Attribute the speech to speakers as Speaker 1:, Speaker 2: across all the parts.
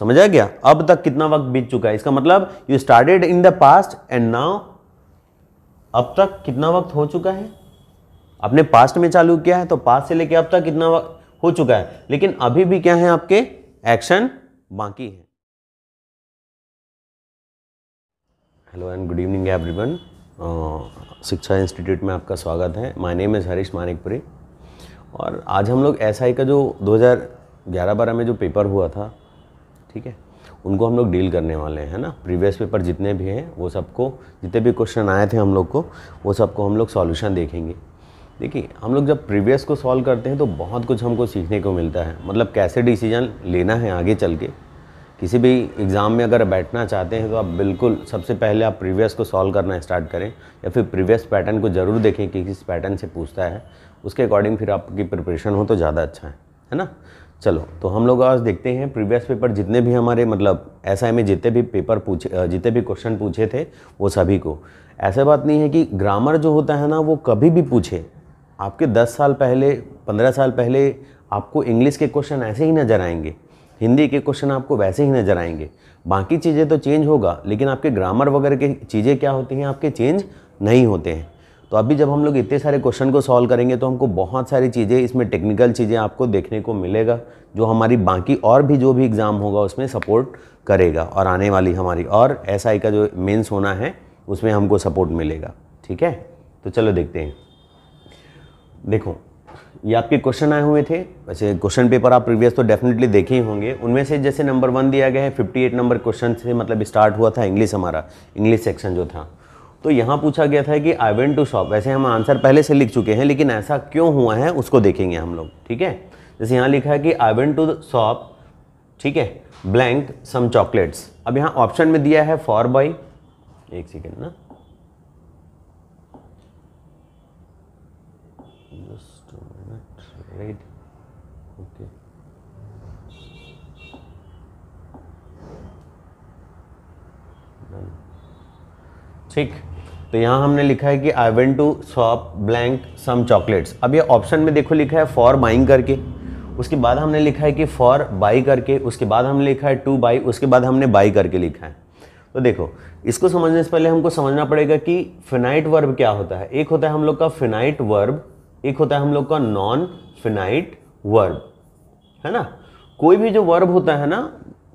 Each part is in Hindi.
Speaker 1: समझ आ गया अब तक कितना वक्त बीत चुका है इसका मतलब you started in the past and now अब तक कितना वक्त हो चुका है आपने पास्ट में चालू किया है तो पास्ट से लेके अब तक कितना वक्त हो चुका है लेकिन अभी भी क्या है आपके एक्शन बाकी है hello and good evening everyone Shiksha institute में आपका स्वागत है my name is Harish Manikpuri और आज हम लोग एस का जो 2011-12 में जो पेपर हुआ था ठीक है उनको हम लोग डील करने वाले हैं ना प्रीवियस पेपर जितने भी हैं वो सबको जितने भी क्वेश्चन आए थे हम लोग को वो सबको हम लोग सॉल्यूशन देखेंगे देखिए हम लोग जब प्रीवियस को सॉल्व करते हैं तो बहुत कुछ हमको सीखने को मिलता है मतलब कैसे डिसीजन लेना है आगे चल के किसी भी एग्ज़ाम में अगर बैठना चाहते हैं तो आप बिल्कुल सबसे पहले आप प्रीवियस को सॉल्व करना स्टार्ट करें या फिर प्रीवियस पैटर्न को ज़रूर देखें कि किस पैटर्न से पूछता है उसके अकॉर्डिंग फिर आपकी प्रिपरेशन हो तो ज़्यादा अच्छा है है ना चलो तो हम लोग आज देखते हैं प्रीवियस पेपर जितने भी हमारे मतलब ऐसा में जितने भी पेपर पूछे जितने भी क्वेश्चन पूछे थे वो सभी को ऐसा बात नहीं है कि ग्रामर जो होता है ना वो कभी भी पूछे आपके 10 साल पहले 15 साल पहले आपको इंग्लिश के क्वेश्चन ऐसे ही नज़र आएंगे हिंदी के क्वेश्चन आपको वैसे ही नज़र आएंगे बाकी चीज़ें तो चेंज होगा लेकिन आपके ग्रामर वगैरह की चीज़ें क्या होती हैं आपके चेंज नहीं होते हैं तो अभी जब हम लोग इतने सारे क्वेश्चन को सॉल्व करेंगे तो हमको बहुत सारी चीज़ें इसमें टेक्निकल चीज़ें आपको देखने को मिलेगा जो हमारी बाकी और भी जो भी एग्ज़ाम होगा उसमें सपोर्ट करेगा और आने वाली हमारी और एस का जो मेन्स होना है उसमें हमको सपोर्ट मिलेगा ठीक है तो चलो देखते हैं देखो ये आपके क्वेश्चन आए हुए थे वैसे क्वेश्चन पेपर आप प्रीवियस तो डेफिनेटली देखे ही होंगे उनमें से जैसे नंबर वन दिया गया है 58 नंबर क्वेश्चन से मतलब स्टार्ट हुआ था इंग्लिश हमारा इंग्लिश सेक्शन जो था तो यहाँ पूछा गया था कि आई वेंट टू शॉप वैसे हम आंसर पहले से लिख चुके हैं लेकिन ऐसा क्यों हुआ है उसको देखेंगे हम लोग ठीक है जैसे यहाँ लिखा है कि आई वेंट टू शॉप ठीक है ब्लैंक सम चॉकलेट्स अब यहाँ ऑप्शन में दिया है फॉर बॉय एक सेकेंड ना ओके ठीक तो यहाँ हमने लिखा है कि I went to shop blank some chocolates अब ये ऑप्शन में देखो लिखा है फॉर बाइंग करके उसके बाद हमने लिखा है कि फॉर बाई करके उसके बाद हमने लिखा है टू बाई उसके बाद हमने बाई करके लिखा है तो देखो इसको समझने से पहले हमको समझना पड़ेगा कि फिनाइट वर्ब क्या होता है एक होता है हम लोग का फिनाइट वर्ब एक होता है हम लोग का नॉन फिनाइट वर्ब है ना कोई भी जो वर्ब होता है ना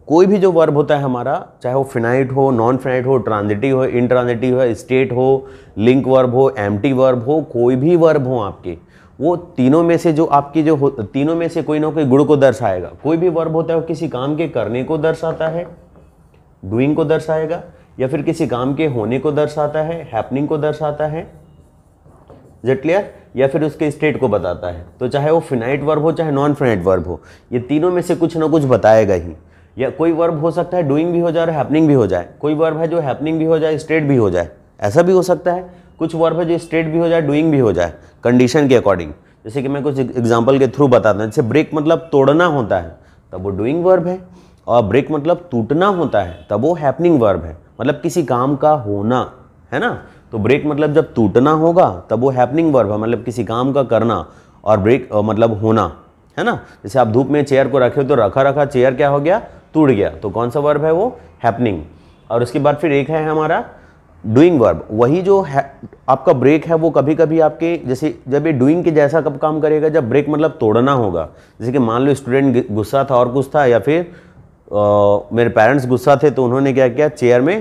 Speaker 1: कोई भी जो वर्ब होता है हमारा चाहे वो फिनाइट हो नॉन फिनाइट हो ट्रांजिटिव हो इनट्रांजिटिव हो स्टेट हो लिंक वर्ब हो एम वर्ब हो कोई भी वर्ब हो आपके वो तीनों में से जो आपकी जो हो तीनों में से कोई ना कोई गुण को दर्शाएगा कोई भी वर्ब होता है वो किसी काम के करने को दर्शाता है डूइंग को दर्शाएगा या फिर किसी काम के होने को दर्शाता है हैपनिंग को दर्शाता है इज क्लियर या फिर उसके स्टेट को बताता है तो चाहे वो फिनाइट वर्ब हो चाहे नॉन फिनाइट वर्ब हो ये तीनों में से कुछ ना कुछ बताएगा ही या कोई वर्ब हो सकता है डूइंग भी हो जाए और हैपनिंग भी हो जाए कोई वर्ब है जो हैपनिंग भी हो जाए स्ट्रेट भी हो जाए ऐसा भी हो सकता है कुछ वर्ब है जो स्ट्रेट भी हो जाए डूइंग भी हो जाए कंडीशन के अकॉर्डिंग जैसे कि मैं कुछ एग्जाम्पल के थ्रू बताता हूँ जैसे ब्रेक मतलब तोड़ना होता है तब वो डूइंग वर्ब है और ब्रेक मतलब टूटना होता है तब वो हैपनिंग वर्ब है मतलब किसी काम का होना है ना तो ब्रेक मतलब जब टूटना होगा तब वो हैपनिंग वर्ब है मतलब किसी काम का करना और ब्रेक मतलब होना है ना जैसे आप धूप में चेयर को रखे हो तो रखा रखा चेयर क्या हो गया टूट गया तो कौन सा वर्ब है वो हैपनिंग और उसके बाद फिर एक है हमारा डूइंग वर्ब वही जो है आपका ब्रेक है वो कभी कभी आपके जैसे जब ये डूइंग के जैसा कब काम करेगा जब ब्रेक मतलब तोड़ना होगा जैसे कि मान लो स्टूडेंट गुस्सा था और कुछ था या फिर आ, मेरे पेरेंट्स गुस्सा थे तो उन्होंने क्या किया चेयर में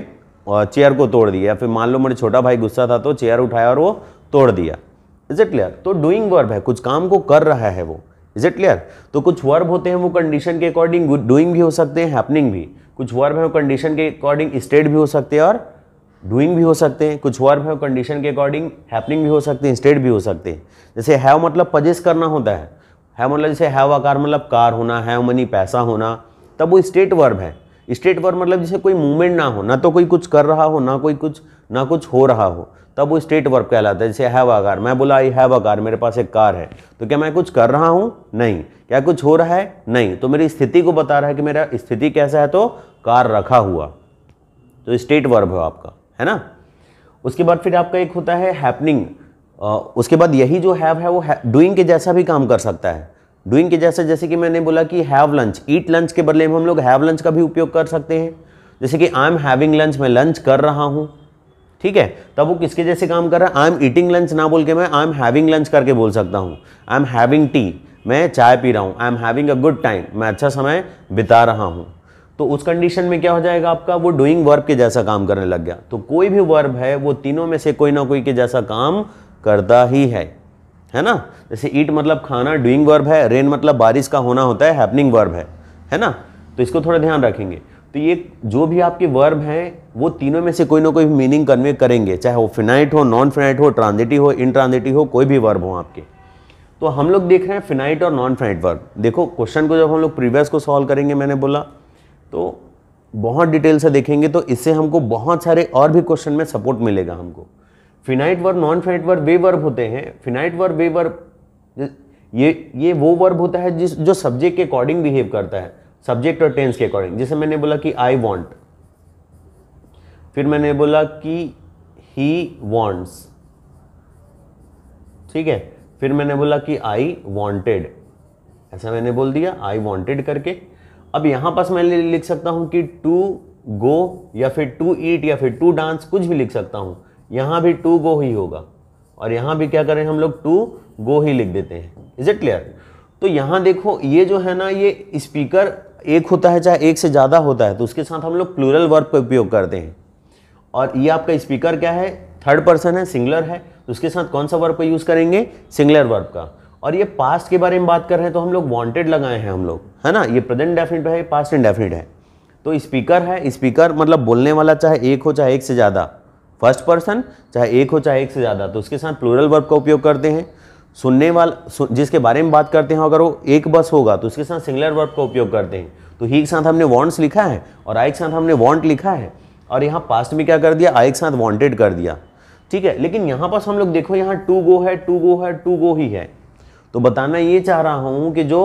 Speaker 1: चेयर को तोड़ दिया या फिर मान लो मेरे छोटा भाई गुस्सा था तो चेयर उठाया और वो तोड़ दिया इज इट क्लियर तो डूइंग वर्ब है कुछ काम को कर रहा है वो इज इट क्लियर तो कुछ वर्ब होते हैं वो कंडीशन के अकॉर्डिंग डूइंग भी हो सकते हैं हैपनिंग भी कुछ वर्ब है वो कंडीशन के अकॉर्डिंग स्टेट भी हो सकते हैं और डूइंग भी हो सकते हैं कुछ वर्ब है वो कंडीशन के अकॉर्डिंग हैपनिंग भी हो सकते हैं स्टेट भी हो सकते हैं जैसे हैव मतलब पजेस करना होता है हैव मतलब जैसे हैव कार मतलब कार होना हैव मनी पैसा होना तब वो स्टेट वर्ब है स्टेट वर्ब मतलब जैसे कोई मूवमेंट ना हो ना तो कोई कुछ कर रहा हो ना कोई कुछ ना कुछ हो रहा हो तब वो स्टेट वर्ब कहलाता है जैसे हैव अ कार मैं बोला आई हैव अ कार मेरे पास एक कार है तो क्या मैं कुछ कर रहा हूँ नहीं क्या कुछ हो रहा है नहीं तो मेरी स्थिति को बता रहा है कि मेरा स्थिति कैसा है तो कार रखा हुआ तो स्टेट वर्ब है आपका है ना उसके बाद फिर आपका एक होता है हैपनिंग उसके बाद यही जो हैव है वो डूइंग के जैसा भी काम कर सकता है डूइंग के जैसा जैसे कि मैंने बोला कि हैव लंच ईट लंच के बदले में हम लोग हैव लंच का भी उपयोग कर सकते हैं जैसे कि आई एम हैविंग लंच मैं लंच कर रहा हूँ ठीक है तब वो किसके जैसे काम कर रहा है आई एम ईटिंग लंच ना बोल के मैं आई एम हैविंग लंच करके बोल सकता हूँ आई एम हैविंग टी मैं चाय पी रहा हूँ I am having a good time मैं अच्छा समय बिता रहा हूँ तो उस कंडीशन में क्या हो जाएगा आपका वो डूइंग वर्ब के जैसा काम करने लग गया तो कोई भी वर्ब है वो तीनों में से कोई ना कोई के जैसा काम करता ही है है ना जैसे ईट मतलब खाना डूइंग वर्ब है रेन मतलब बारिश का होना होता है हैपनिंग वर्ब है है ना तो इसको थोड़ा ध्यान रखेंगे तो ये जो भी आपके वर्ब हैं वो तीनों में से कोई ना कोई मीनिंग कन्वे करेंगे चाहे वो फिनाइट हो नॉन फिनाइट हो ट्रांजिटिव हो इनट्रांजिटिव हो कोई भी वर्ब हो आपके तो हम लोग देख रहे हैं फिनाइट और नॉन फिनाइट वर्ब देखो क्वेश्चन को जब हम लोग प्रीवियस को सॉल्व करेंगे मैंने बोला तो बहुत डिटेल से देखेंगे तो इससे हमको बहुत सारे और भी क्वेश्चन में सपोर्ट मिलेगा हमको finite verb non finite verb वे वर्ब होते हैं फिनाइट वर्ब वे वर्ब ये ये वो वर्ब होता है जिस जो सब्जेक्ट के अकॉर्डिंग बिहेव करता है सब्जेक्ट और टेंस के अकॉर्डिंग जैसे मैंने बोला कि आई वॉन्ट फिर मैंने बोला कि ही वॉन्ट्स ठीक है फिर मैंने बोला कि आई वॉन्टेड ऐसा मैंने बोल दिया आई वॉन्टेड करके अब यहां पास मैं लिख सकता हूं कि टू गो या फिर टू ईट या फिर टू डांस कुछ भी लिख सकता हूँ यहां भी टू गो ही होगा और यहां भी क्या करें हम लोग टू गो ही लिख देते हैं इज इट क्लियर तो यहां देखो ये जो है ना ये स्पीकर एक होता है चाहे एक से ज़्यादा होता है तो उसके साथ हम लोग प्लूरल वर्ब का उपयोग करते हैं और ये आपका स्पीकर क्या है थर्ड पर्सन है सिंगुलर है तो उसके साथ कौन सा वर्ब का यूज़ करेंगे सिंगुलर वर्ब का और ये पास्ट के बारे में बात कर रहे हैं तो हम लोग वांटेड लगाए हैं हम लोग है ना ये प्रेजेंट डेफिनेट है पास्ट इंडेफिनेट है तो स्पीकर है स्पीकर मतलब बोलने वाला चाहे एक हो चाहे एक से ज़्यादा फर्स्ट पर्सन चाहे एक हो चाहे एक से ज़्यादा तो उसके साथ प्लूरल वर्ब का उपयोग करते हैं सुनने वाला सु, जिसके बारे में बात करते हैं अगर वो एक बस होगा तो उसके साथ सिंगलर वर्ब का उपयोग करते हैं तो ही के साथ हमने वॉन्ट्स लिखा है और आई के साथ हमने वॉन्ट लिखा है और यहाँ पास्ट में क्या कर दिया आई के साथ वॉन्टेड कर दिया ठीक है लेकिन यहाँ पास हम लोग देखो यहाँ टू गो है टू गो है टू गो ही है तो बताना ये चाह रहा हूँ कि जो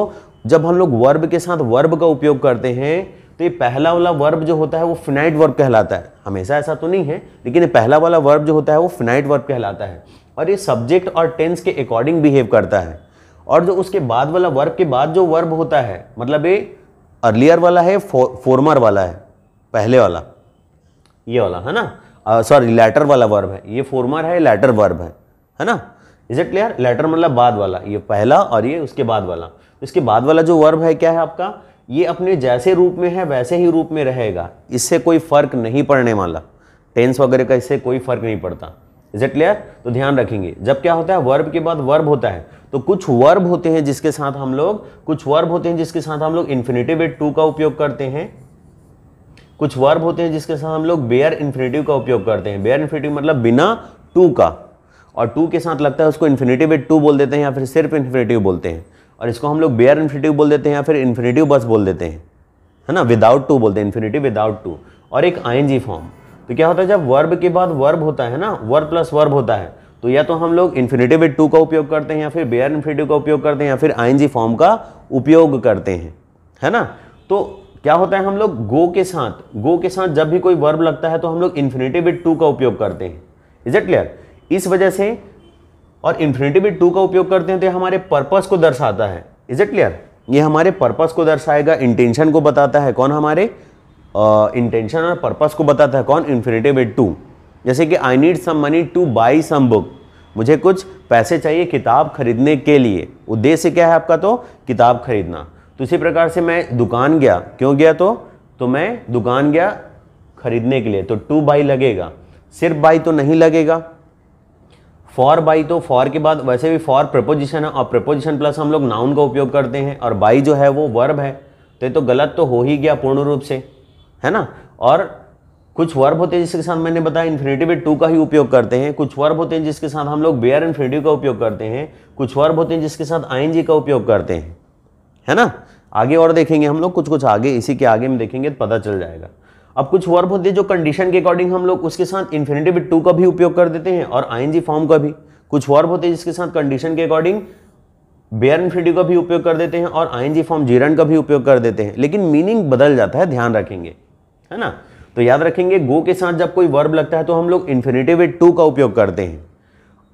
Speaker 1: जब हम लोग वर्ब के साथ वर्ब का उपयोग करते हैं तो ये पहला वाला वर्ब जो होता है वो फिनाइट वर्ब कहलाता है हमेशा ऐसा तो नहीं है लेकिन ये पहला वाला वर्ब जो होता है वो फिनाइट वर्ब कहलाता है और ये सब्जेक्ट और टेंस के अकॉर्डिंग बिहेव करता है और जो उसके बाद वाला वर्ब के बाद जो वर्ब होता है मतलब ये अर्लियर वाला है फॉर्मर वाला है पहले वाला ये वाला है ना सॉरी लेटर वाला वर्ब है ये फॉर्मर है लेटर वर्ब है है ना इज इट क्लियर लेटर मतलब बाद वाला ये पहला और ये उसके बाद वाला इसके बाद वाला जो वर्ब है क्या है आपका ये अपने जैसे रूप में है वैसे ही रूप में रहेगा इससे कोई फर्क नहीं पड़ने वाला टेंस वगैरह का इससे कोई फर्क नहीं पड़ता इज इट क्लियर तो ध्यान रखेंगे जब क्या होता है वर्ब के बाद वर्ब होता है तो कुछ वर्ब होते हैं जिसके साथ हम लोग कुछ वर्ब होते हैं जिसके साथ हम लोग इन्फिनेटिव टू का उपयोग करते हैं कुछ वर्ब होते हैं जिसके साथ हम लोग बेयर इन्फिनेटिव का उपयोग करते हैं बेयर इन्फिनेटिव मतलब बिना टू का और टू के साथ लगता है उसको इन्फिनेटिव टू बोल देते हैं या फिर सिर्फ इन्फिनेटिव बोलते हैं और इसको हम लोग बेयर इन्फिनेटिव बोल देते हैं या फिर इन्फिनेटिव बस बोल देते हैं है ना विदाउट टू बोलते हैं इन्फिनेटिव विदाउट टू और एक आई फॉर्म तो क्या होता है जब वर्ब के बाद वर्ब होता है ना वर्ब प्लस वर्ब होता है तो या तो हम लोग इन्फिनेटिव टू का उपयोग करते हैं या फिर बेयर इन्फिनेटिव का उपयोग करते हैं या फिर आईएनजी फॉर्म का उपयोग करते हैं है ना तो क्या होता है हम लोग गो के साथ गो के साथ जब भी कोई वर्ब लगता है तो हम लोग इन्फिनेटिव टू का उपयोग करते हैं इज इट क्लियर इस वजह से और इन्फिनेटिव टू का उपयोग करते हैं तो हमारे पर्पज को दर्शाता है इज इट क्लियर ये हमारे पर्पज को दर्शाएगा इंटेंशन को बताता है कौन हमारे इंटेंशन और पर्पस को बताता है कौन इन्फिनेटिव एट टू जैसे कि I need some money to buy some book मुझे कुछ पैसे चाहिए किताब खरीदने के लिए उद्देश्य क्या है आपका तो किताब खरीदना तो इसी प्रकार से मैं दुकान गया क्यों गया तो तो मैं दुकान गया खरीदने के लिए तो टू बाई लगेगा सिर्फ बाई तो नहीं लगेगा फॉर बाई तो फॉर के बाद वैसे भी फॉर प्रपोजिशन है और प्रपोजिशन प्लस हम लोग नाउन का उपयोग करते हैं और बाई जो है वो वर्ब है तो ये तो गलत तो हो ही गया पूर्ण रूप से है ना और कुछ वर्ब होते हैं जिसके साथ मैंने बताया इन्फिनेटिव टू का ही उपयोग करते हैं कुछ वर्ब होते हैं जिसके साथ हम लोग बेयर इन्फिनेटिव का उपयोग करते हैं कुछ वर्ब होते हैं जिसके साथ आई का उपयोग करते हैं है ना आगे और देखेंगे हम लोग कुछ कुछ आगे इसी के आगे में देखेंगे तो पता चल जाएगा अब कुछ वर्ब होते हैं जो कंडीशन के अकॉर्डिंग हम लोग उसके साथ इन्फिनेटिव टू का भी उपयोग कर देते हैं और आई फॉर्म का भी कुछ वर्ब होते हैं जिसके साथ कंडीशन के अकॉर्डिंग बेयर इन्फिनेटिव का भी उपयोग कर देते हैं और आई फॉर्म जीरन का भी उपयोग कर देते हैं लेकिन मीनिंग बदल जाता है ध्यान रखेंगे है ना तो याद रखेंगे गो के साथ जब कोई वर्ब लगता है तो हम लोग इन्फिनेटिव टू का उपयोग करते हैं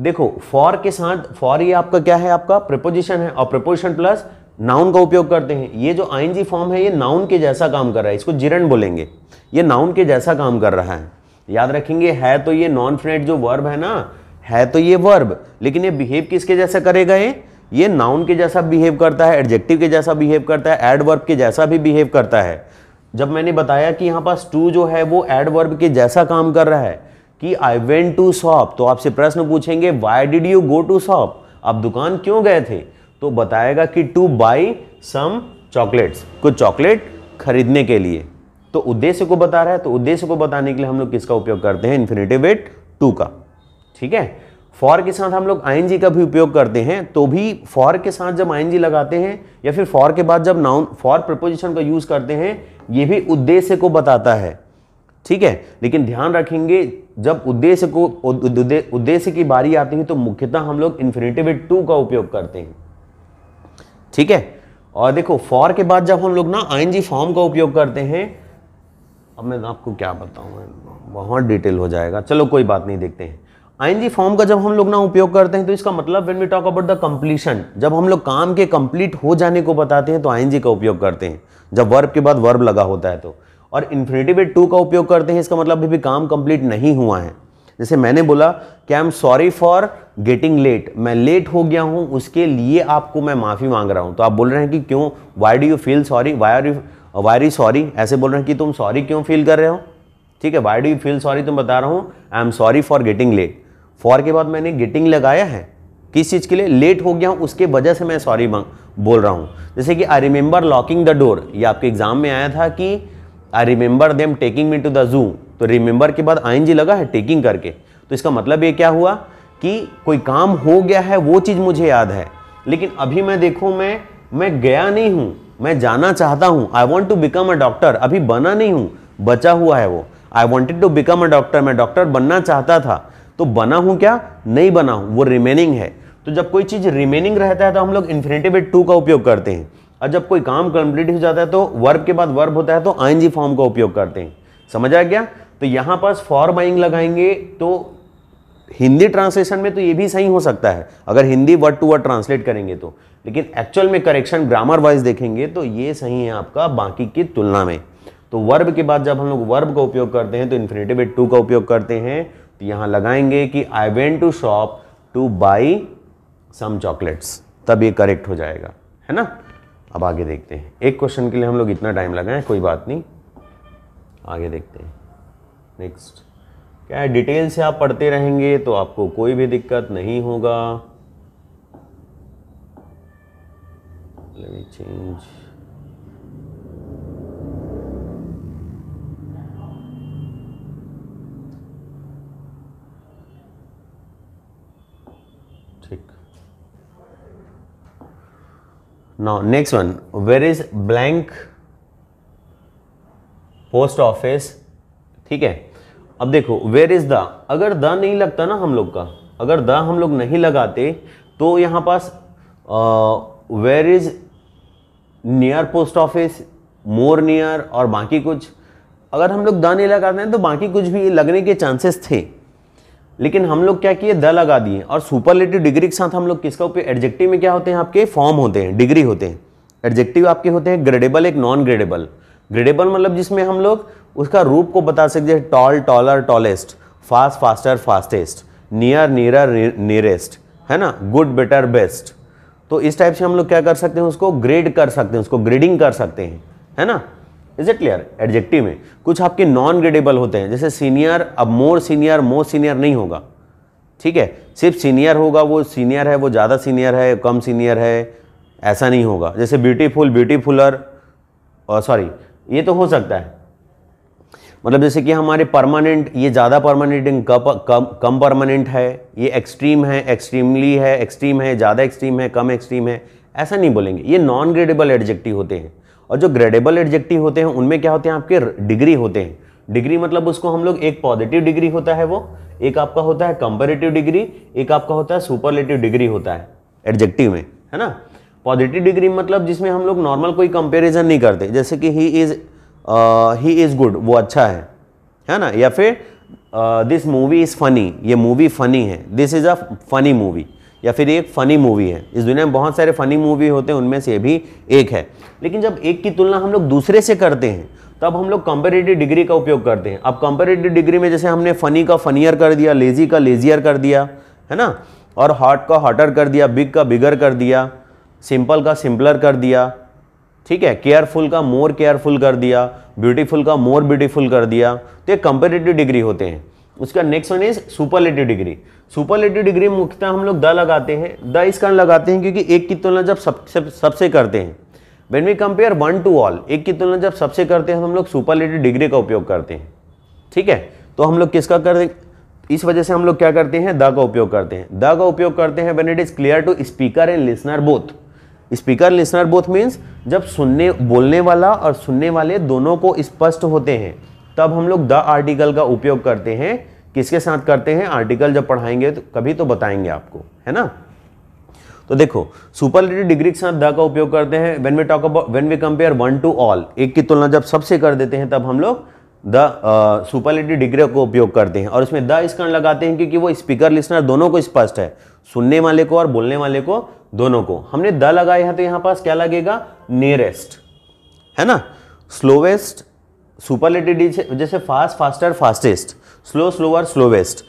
Speaker 1: देखो फॉर के साथ फॉर ये आपका क्या है आपका प्रपोजिशन है और प्रपोजिशन प्लस नाउन का उपयोग करते हैं ये जो आईएनजी फॉर्म है ये नाउन के जैसा काम कर रहा है इसको जिरन बोलेंगे ये नाउन के जैसा काम कर रहा है याद रखेंगे है तो ये नॉन फ्रेट जो वर्ब है ना है तो ये वर्ब लेकिन ये बिहेव किसके जैसा करेगा ये ये नाउन के जैसा बिहेव करता है एडजेक्टिव के जैसा बिहेव करता है एडवर्ब के जैसा भी बिहेव करता है जब मैंने बताया कि यहाँ पास टू जो है वो एडवर्ब के जैसा काम कर रहा है कि आई वेंट टू शॉप तो आपसे प्रश्न पूछेंगे why did you go to shop आप दुकान क्यों गए थे तो बताएगा कि टू बाई सम चॉकलेट्स कुछ चॉकलेट खरीदने के लिए तो उद्देश्य को बता रहा है तो उद्देश्य को बताने के लिए हम लोग किसका उपयोग करते हैं इन्फिनेटिव वेट टू का ठीक है फॉर के साथ हम लोग आई का भी उपयोग करते हैं तो भी फॉर के साथ जब आई लगाते हैं या फिर फॉर के बाद जब नाउन फॉर प्रपोजिशन का यूज़ करते हैं ये भी उद्देश्य को बताता है ठीक है लेकिन ध्यान रखेंगे जब उद्देश्य को उद्देश्य की बारी आती है तो मुख्यतः हम लोग इन्फिनेटिव टू का उपयोग करते हैं ठीक है और देखो फॉर के बाद जब हम लोग ना आई फॉर्म का उपयोग करते हैं अब मैं आपको क्या बताऊँ बहुत डिटेल हो जाएगा चलो कोई बात नहीं देखते हैं आईएनजी हाँ फॉर्म का जब हम लोग ना उपयोग करते हैं तो इसका मतलब when we talk about the completion जब हम लोग काम के कंप्लीट हो जाने को बताते हैं तो आईएनजी का उपयोग करते हैं जब वर्ब के बाद वर्ब लगा होता है तो और इन्फिनेटिव टू का उपयोग करते हैं इसका मतलब अभी काम कंप्लीट नहीं हुआ है जैसे मैंने बोला कि I am sorry for getting late मैं लेट हो गया हूँ उसके लिए आपको मैं माफ़ी मांग रहा हूँ तो आप बोल रहे हैं कि क्यों why do you feel sorry why are you why are you sorry ऐसे बोल रहे हैं कि तुम सॉरी क्यों फील कर रहे हो ठीक है why do you feel sorry तुम बता रहा हूँ I am sorry for getting late for के बाद मैंने गेटिंग लगाया है किस चीज़ के लिए लेट हो गया हूँ उसके वजह से मैं सॉरी बोल रहा हूँ जैसे कि I remember locking the door ये आपके एग्जाम में आया था कि I remember them taking me to the zoo तो रिमेंबर के बाद आई लगा है टेकिंग करके तो इसका मतलब ये क्या हुआ कि कोई काम हो गया है वो चीज़ मुझे याद है लेकिन अभी मैं देखूँ मैं मैं गया नहीं हूँ मैं जाना चाहता हूँ I want to become a doctor अभी बना नहीं हूँ बचा हुआ है वो I wanted to become a doctor मैं डॉक्टर बनना चाहता था तो बना हूं क्या नहीं बना हूं वो रिमेनिंग है तो जब कोई चीज रिमेनिंग रहता है तो हम लोग इन्फिनेटिव टू का उपयोग करते हैं और जब कोई काम कंप्लीट हो जाता है तो वर्ब के बाद वर्ब होता है तो आईएनजी फॉर्म का उपयोग करते हैं समझ आ गया तो यहां पास फॉर बाइंग लगाएंगे तो हिंदी ट्रांसलेशन में तो ये भी सही हो सकता है अगर Hindi word to word translate करेंगे तो लेकिन एक्चुअल में करेक्शन ग्रामर वाइज देखेंगे तो ये सही है आपका बाकी की तुलना में तो वर्ब के बाद जब हम लोग वर्ब का उपयोग करते हैं तो इन्फिनेटिव टू का उपयोग करते हैं तो यहाँ लगाएंगे कि I went to shop to buy some chocolates तब ये करेक्ट हो जाएगा है ना अब आगे देखते हैं एक क्वेश्चन के लिए हम लोग इतना टाइम लगाएं कोई बात नहीं आगे देखते हैं नेक्स्ट क्या है डिटेल से आप पढ़ते रहेंगे तो आपको कोई भी दिक्कत नहीं होगा change now next one where is blank post office ठीक है अब देखो वेर इज द अगर द नहीं लगता ना हम लोग का अगर द हम लोग नहीं लगाते तो यहाँ पास where is near post office more near और बाकी कुछ अगर हम लोग द नहीं लगाते हैं तो बाकी कुछ भी लगने के चांसेस थे लेकिन हम लोग क्या किए द लगा दिए और सुपरलेटिव डिग्री के साथ हम लोग किसका उपयोग एडजेक्टिव में क्या होते हैं आपके फॉर्म होते हैं डिग्री होते हैं एडजेक्टिव आपके होते हैं ग्रेडेबल एक नॉन ग्रेडेबल ग्रेडेबल मतलब जिसमें हम लोग उसका रूप को बता सकते हैं tall taller tallest fast faster fastest near near nearest है ना गुड बेटर बेस्ट तो इस टाइप से हम लोग क्या कर सकते हैं उसको ग्रेड कर सकते हैं उसको ग्रेडिंग कर सकते हैं है ना इज इट क्लियर एडजेक्टिव में कुछ आपके नॉन ग्रेडेबल होते हैं जैसे सीनियर अब मोर सीनियर मोर सीनियर नहीं होगा ठीक है सिर्फ सीनियर होगा वो सीनियर है वो ज़्यादा सीनियर है कम सीनियर है ऐसा नहीं होगा जैसे ब्यूटीफुल ब्यूटीफुलर और सॉरी ये तो हो सकता है मतलब जैसे कि हमारे परमानेंट ये ज़्यादा परमानेंट कम कम परमानेंट है ये एक्सट्रीम है एक्सट्रीमली है एक्सट्रीम है ज़्यादा एक्सट्रीम है कम एक्सट्रीम है ऐसा नहीं बोलेंगे ये नॉन ग्रेडेबल एडजेक्टिव होते हैं और जो ग्रेडेबल एडजेक्टिव होते हैं उनमें क्या होते हैं आपके डिग्री होते हैं डिग्री मतलब उसको हम लोग एक पॉजिटिव डिग्री होता है वो एक आपका होता है कंपेरेटिव डिग्री एक आपका होता है सुपरलेटिव डिग्री होता है एडजेक्टिव में है ना पॉजिटिव डिग्री मतलब जिसमें हम लोग नॉर्मल कोई कंपेरिजन नहीं करते जैसे कि he is he is good वो अच्छा है है ना या फिर दिस मूवी इज़ फनी ये मूवी फनी है this is a funny movie या फिर एक फ़नी मूवी है इस दुनिया में बहुत सारे फ़नी मूवी होते हैं उनमें से भी एक है लेकिन जब एक की तुलना हम लोग दूसरे से करते हैं तब हम लोग कंपेरेटिव डिग्री का उपयोग करते हैं अब कंपेरेटिव डिग्री में जैसे हमने फ़नी का फनियर कर दिया लेज़ी का लेज़ियर कर दिया है ना और हॉट का हॉटर कर दिया बिग का बिगर कर दिया सिंपल का सिंपलर कर दिया ठीक है केयरफुल का मोर केयरफुल कर दिया ब्यूटीफुल का मोर ब्यूटीफुल कर दिया तो ये कंपेरेटिव डिग्री होते हैं उसका next one is superlative degree superlative degree मुख्यतः हम लोग द लगाते हैं द इस कारण लगाते हैं क्योंकि एक की तुलना जब सबसे सब, सबसे करते हैं when we compare one to all एक की तुलना जब सबसे करते हैं हम लोग सुपरलेटिव डिग्री का उपयोग करते हैं ठीक है तो हम लोग किसका कर इस वजह से हम लोग क्या करते हैं द का उपयोग करते हैं द का उपयोग करते हैं when it is clear to speaker and listener both speaker listener both means जब सुनने बोलने वाला और सुनने वाले दोनों को स्पष्ट होते हैं तब हम लोग द आर्टिकल का उपयोग करते हैं किसके साथ करते हैं आर्टिकल जब पढ़ाएंगे तो कभी तो बताएंगे आपको है ना तो देखो सुपरलेटिव डिग्री के साथ द का उपयोग करते हैं when we talk about when we compare one to all एक की तुलना जब सबसे कर देते हैं तब हम लोग द सुपरलेटिव डिग्री को उपयोग करते हैं और उसमें द इस कारण लगाते हैं क्योंकि वो स्पीकर लिसनर दोनों को स्पष्ट है सुनने वाले को और बोलने वाले को दोनों को हमने द लगाया है तो यहां पास क्या लगेगा नियरेस्ट है ना स्लोवेस्ट सुपरलेटिडी છે जैसे fast faster fastest slow slower slowest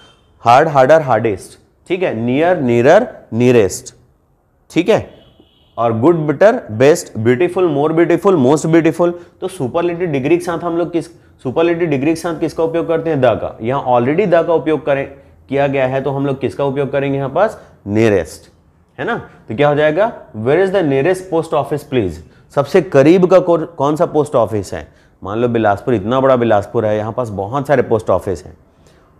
Speaker 1: hard harder hardest ठीक है नियर नियरर नियरेस्ट ठीक है और good better best beautiful more beautiful most beautiful तो सुपरलेटिव डिग्री के साथ हम लोग किस सुपरलेटिव डिग्री के साथ किसका उपयोग करते हैं द का यहाँ ऑलरेडी द का उपयोग करें किया गया है तो हम लोग किसका उपयोग करेंगे यहाँ पास नियरेस्ट है ना तो क्या हो जाएगा where is the nearest post office please सबसे करीब का कौन सा पोस्ट ऑफिस है मान लो बिलासपुर इतना बड़ा बिलासपुर है यहाँ पास बहुत सारे पोस्ट ऑफिस हैं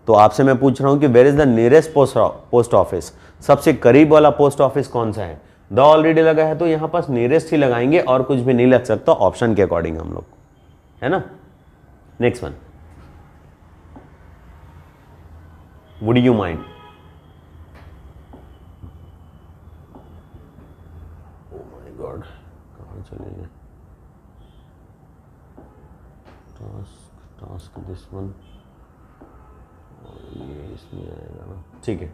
Speaker 1: तो आपसे मैं पूछ रहा हूँ कि where is the nearest post post office सबसे करीब वाला पोस्ट ऑफिस कौन सा है द ऑलरेडी लगा है तो यहाँ पास नियरेस्ट ही लगाएंगे और कुछ भी नहीं लग सकता ऑप्शन के अकॉर्डिंग हम लोग है ना next one would you mind पास के दुश्मन ये इसमें आएगा ना ठीक है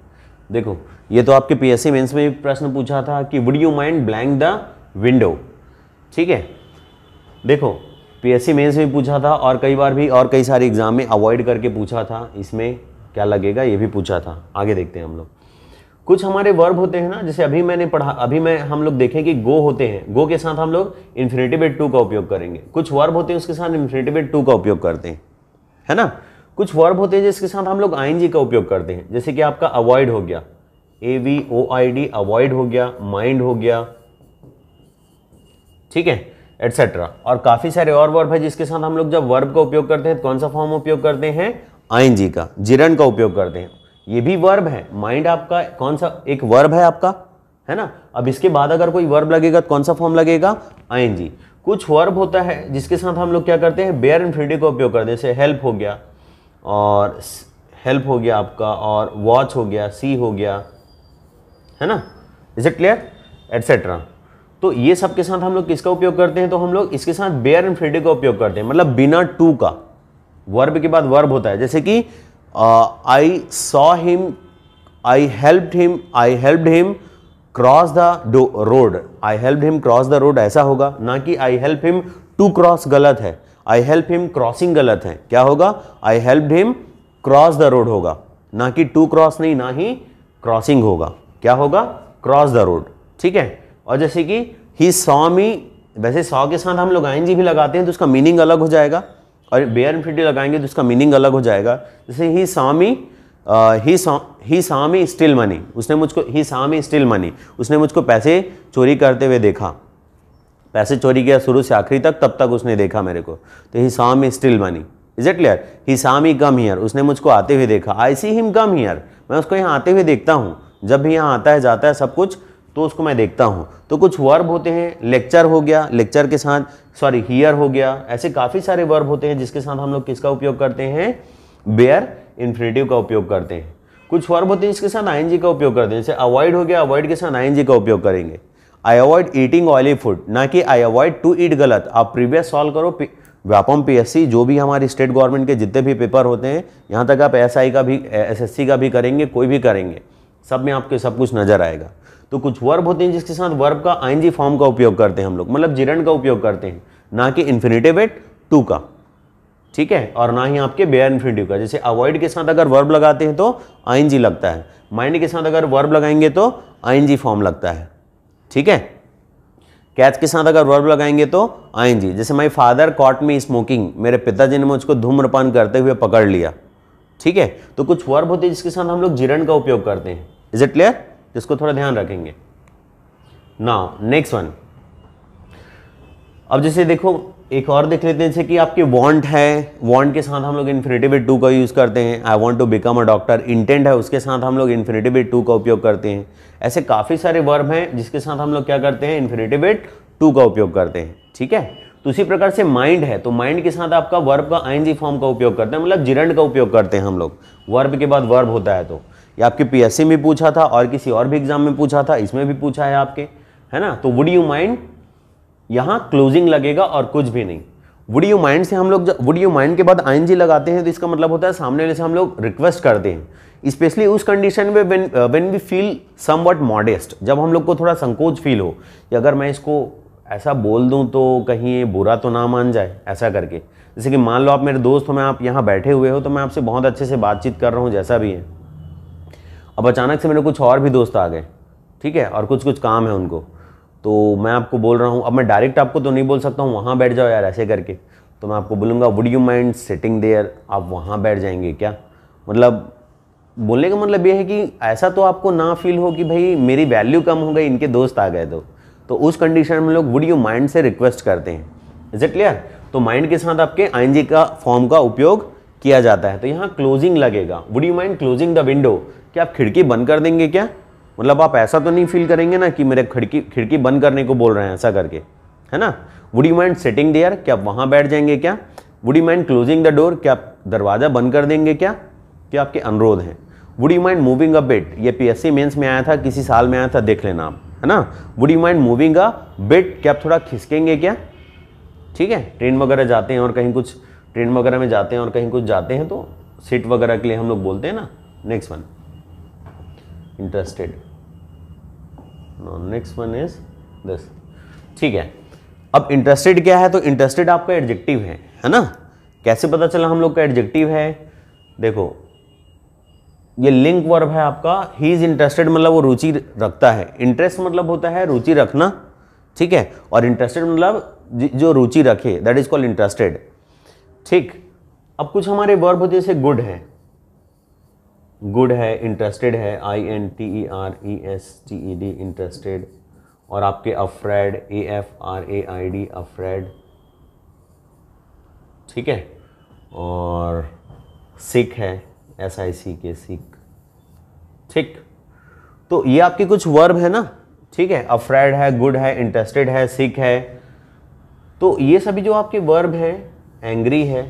Speaker 1: देखो ये तो आपके पीएससी मेंस में भी प्रश्न पूछा था कि would you mind blank the window ठीक है देखो पीएससी मेंस में पूछा था और कई बार भी और कई सारे एग्जाम में अवॉइड करके पूछा था इसमें क्या लगेगा ये भी पूछा था आगे देखते हैं हम लोग कुछ हमारे वर्ब होते हैं ना जैसे अभी मैंने पढ़ा अभी मैं हम लोग देखें कि गो होते हैं गो के साथ हम लोग इन्फिनेटिव टू का उपयोग करेंगे कुछ वर्ब होते हैं उसके साथ इन्फिनेटिव टू का उपयोग करते हैं है ना कुछ वर्ब होते हैं जिसके साथ हम लोग आई का उपयोग करते हैं जैसे कि आपका अवॉइड हो गया A V O I D avoid हो गया माइंड हो गया ठीक है एटसेट्रा और काफ़ी सारे और वर्ब है जिसके साथ हम लोग जब वर्ब का उपयोग करते हैं तो कौन सा फॉर्म उपयोग करते हैं आई का जिरण का उपयोग करते हैं ये भी वर्ब है माइंड आपका कौन सा एक वर्ब है आपका है ना अब इसके बाद अगर कोई वर्ब लगेगा तो कौन सा फॉर्म लगेगा आई कुछ वर्ब होता है जिसके साथ हम लोग क्या करते हैं बेयर एंड फ्रीडी का उपयोग करते हैं जैसे हेल्प हो गया और हेल्प हो गया आपका और वॉच हो गया सी हो गया है ना इज इट क्लियर एटसेट्रा तो ये सब के साथ हम लोग किसका उपयोग करते हैं तो हम लोग इसके साथ बेयर एंड फ्रीडी का उपयोग करते हैं मतलब बिना टू का वर्ब के बाद वर्ब होता है जैसे कि I saw him I I him I I him cross the road I help him cross the road ऐसा होगा ना कि I help him to cross गलत है आई हेल्प हिम क्रॉसिंग गलत है क्या होगा I help him cross the road होगा ना कि टू क्रॉस नहीं ना ही क्रॉसिंग होगा क्या होगा क्रॉस द रोड ठीक है और जैसे कि ही सॉ मी वैसे सॉ के साथ हम लोग आई भी लगाते हैं तो उसका मीनिंग अलग हो जाएगा और बेयर इन्फिनिटी लगाएंगे तो इसका मीनिंग अलग हो जाएगा जैसे ही सामी ही ही सामी स्टिल मनी उसने मुझको ही सामी स्टिल मनी उसने मुझको पैसे चोरी करते हुए देखा पैसे चोरी किया शुरू से आखिरी तक तब तक उसने देखा मेरे को तो he saw me still money is it clear he saw me come here उसने मुझको आते हुए देखा आई सी हिम कम हीयर मैं उसको यहाँ आते हुए देखता हूँ जब भी यहाँ आता है जाता है सब कुछ तो उसको मैं देखता हूँ तो कुछ वर्ब होते हैं लेक्चर हो गया लेक्चर के साथ सॉरी हियर हो गया ऐसे काफ़ी सारे वर्ब होते हैं जिसके साथ हम लोग किसका उपयोग करते हैं बेयर इन्फिनेटिव का उपयोग करते हैं कुछ वर्ब होते हैं जिसके साथ आई का उपयोग करते हैं जैसे अवॉइड हो गया अवॉइड के साथ आई का उपयोग करेंगे I avoid eating oily food ना कि आई अवॉइड टू ईट गलत आप प्रीवियस सॉल्व करो व्यापम पीएससी जो भी हमारी स्टेट गवर्नमेंट के जितने भी पेपर होते हैं यहाँ तक आप एसआई का भी एसएससी का भी करेंगे कोई भी करेंगे सब में आपके सब कुछ नज़र आएगा तो कुछ वर्ब होते हैं जिसके साथ वर्ब का आईएनजी फॉर्म का उपयोग करते हैं हम लोग मतलब जिरण का उपयोग करते हैं ना कि इन्फिनेटिव एट टू का ठीक है और ना ही आपके बेयर इन्फिनेटिव का जैसे अवॉइड के साथ अगर वर्ब लगाते हैं तो आईएनजी लगता है माइंड के साथ अगर वर्ब लगाएंगे तो आईएनजी फॉर्म लगता है ठीक है कैच के साथ अगर वर्ब लगाएंगे तो आईएनजी जैसे my father caught me smoking मेरे पिताजी ने मुझको धूम्रपान करते हुए पकड़ लिया ठीक है तो कुछ वर्ब होते हैं जिसके साथ हम लोग जिरण का उपयोग करते हैं इज इट क्लियर जिसको थोड़ा ध्यान रखेंगे ना नेक्स्ट वन अब जैसे देखो एक और देख लेते हैं जैसे कि आपके वांट है वांट के साथ हम लोग इन्फिनेटिव टू का यूज़ करते हैं I want to become a doctor intent है उसके साथ हम लोग इन्फिनेटिव टू का उपयोग करते हैं ऐसे काफ़ी सारे वर्ब हैं जिसके साथ हम लोग क्या करते हैं इन्फिनेटिव टू का उपयोग करते हैं ठीक है तो उसी प्रकार से माइंड है तो माइंड के साथ आपका वर्ब का आइनजी फॉर्म का उपयोग करते हैं मतलब जिरंड का उपयोग करते हैं हम लोग वर्ब के बाद वर्ब होता है तो या आपके पीएससी में पूछा था और किसी और भी एग्जाम में पूछा था इसमें भी पूछा है आपके है ना तो वुड यू माइंड यहाँ क्लोजिंग लगेगा और कुछ भी नहीं वुड यू माइंड से हम लोग वुड यू माइंड के बाद आई लगाते हैं तो इसका मतलब होता है सामने वाले से हम लोग रिक्वेस्ट करते हैं स्पेशली उस कंडीशन में when when we feel somewhat modest जब हम लोग को थोड़ा संकोच फील हो कि अगर मैं इसको ऐसा बोल दूं तो कहीं बुरा तो ना मान जाए ऐसा करके जैसे कि मान लो आप मेरे दोस्त हो मैं आप यहाँ बैठे हुए हो तो मैं आपसे बहुत अच्छे से बातचीत कर रहा हूँ जैसा भी है अब अचानक से मेरे कुछ और भी दोस्त आ गए ठीक है और कुछ कुछ काम है उनको तो मैं आपको बोल रहा हूँ अब मैं डायरेक्ट आपको तो नहीं बोल सकता हूँ वहाँ बैठ जाओ यार ऐसे करके तो मैं आपको बोलूँगा would you mind sitting there आप वहाँ बैठ जाएंगे क्या मतलब बोलने का मतलब ये है कि ऐसा तो आपको ना फील हो कि भाई मेरी वैल्यू कम हो गई इनके दोस्त आ गए तो तो उस कंडीशन में लोग वुड यू माइंड से रिक्वेस्ट करते हैं इज इट क्लियर तो माइंड के साथ आपके आई का फॉर्म का उपयोग किया जाता है तो यहाँ क्लोजिंग लगेगा would you mind closing the window कि आप खिड़की बंद कर देंगे क्या मतलब आप ऐसा तो नहीं फील करेंगे ना कि मेरे खिड़की खिड़की बंद करने को बोल रहे हैं ऐसा करके है ना would you mind setting there क्या आप वहाँ बैठ जाएंगे क्या would you mind closing the door क्या आप दरवाज़ा बंद कर देंगे क्या क्या आपके अनुरोध हैं would you mind moving a bit ये सी मेन्स में आया था किसी साल में आया था देख लेना आप है ना would you mind moving a bit क्या आप थोड़ा खिसकेंगे क्या ठीक है ट्रेन वगैरह जाते हैं और कहीं कुछ ट्रेन वगैरह में जाते हैं और कहीं कुछ जाते हैं तो सीट वगैरह के लिए हम लोग बोलते हैं ना next one interested next one is this ठीक है अब इंटरेस्टेड क्या है तो इंटरेस्टेड आपका एडजेक्टिव है है ना कैसे पता चला हम लोग का एडजेक्टिव है देखो ये लिंक वर्ब है आपका ही इज़ इंटरेस्टेड मतलब वो रुचि रखता है इंटरेस्ट मतलब होता है रुचि रखना ठीक है और इंटरेस्टेड मतलब जो रुचि रखे दैट इज कॉल्ड इंटरेस्टेड ठीक अब कुछ हमारे वर्ब जैसे गुड है गुड है इंटरेस्टेड है I N T E R E S T E D interested और आपके afraid A F R A I D afraid ठीक है और सिख है एस आई सी के सिख ठीक तो ये आपके कुछ वर्ब है ना ठीक है अफ्रेड है गुड है इंटरेस्टेड है सिख है तो ये सभी जो आपके वर्ब हैं एंग्री है